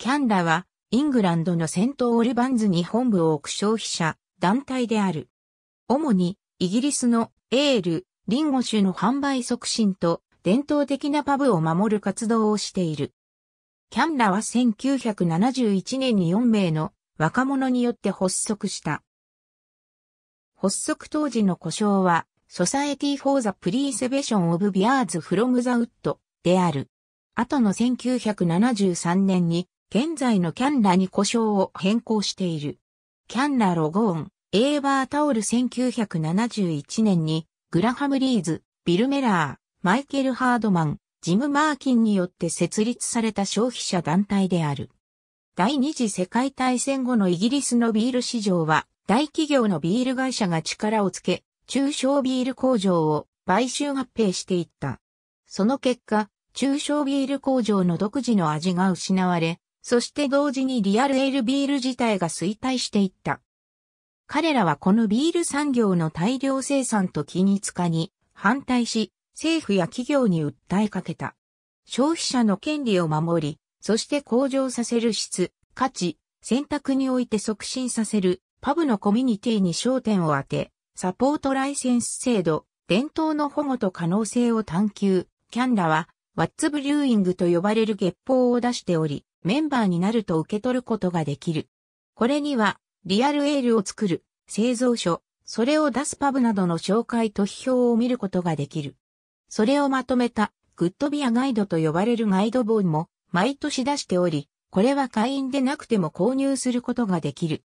キャンラは、イングランドの戦闘オルバンズに本部を置く消費者、団体である。主に、イギリスのエール、リンゴ酒の販売促進と、伝統的なパブを守る活動をしている。キャンラは1971年に4名の若者によって発足した。発足当時の故障は、Society for the Preservation of b e ッ r s from the Wood である。後の1973年に現在のキャンラに故障を変更している。キャンラロゴーン、エーバータオル1971年に、グラハム・リーズ、ビル・メラー、マイケル・ハードマン、ジム・マーキンによって設立された消費者団体である。第二次世界大戦後のイギリスのビール市場は、大企業のビール会社が力をつけ、中小ビール工場を買収合併していった。その結果、中小ビール工場の独自の味が失われ、そして同時にリアルエールビール自体が衰退していった。彼らはこのビール産業の大量生産と均一化に反対し、政府や企業に訴えかけた。消費者の権利を守り、そして向上させる質、価値、選択において促進させるパブのコミュニティに焦点を当て、サポートライセンス制度、伝統の保護と可能性を探求、キャンラは、ワッツブリューイングと呼ばれる月報を出しており、メンバーになると受け取ることができる。これには、リアルエールを作る、製造所、それを出すパブなどの紹介と批評を見ることができる。それをまとめた、グッドビアガイドと呼ばれるガイド本も、毎年出しており、これは会員でなくても購入することができる。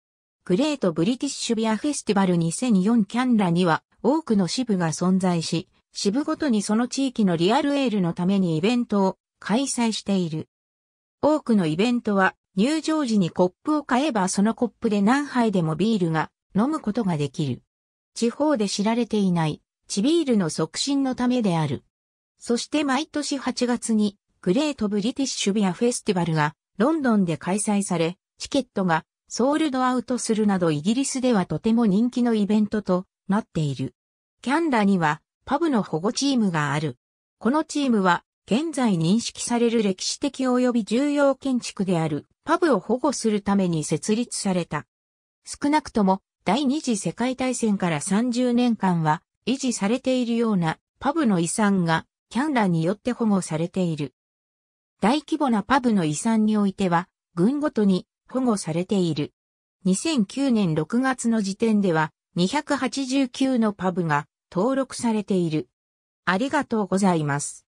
グレートブリティッシュビアフェスティバル2004キャンラには多くの支部が存在し、支部ごとにその地域のリアルエールのためにイベントを開催している。多くのイベントは入場時にコップを買えばそのコップで何杯でもビールが飲むことができる。地方で知られていない地ビールの促進のためである。そして毎年8月にグレートブリティッシュビアフェスティバルがロンドンで開催され、チケットがソールドアウトするなどイギリスではとても人気のイベントとなっている。キャンダにはパブの保護チームがある。このチームは現在認識される歴史的及び重要建築であるパブを保護するために設立された。少なくとも第二次世界大戦から30年間は維持されているようなパブの遺産がキャンラによって保護されている。大規模なパブの遺産においては、軍ごとに保護されている。2009年6月の時点では、289のパブが登録されている。ありがとうございます。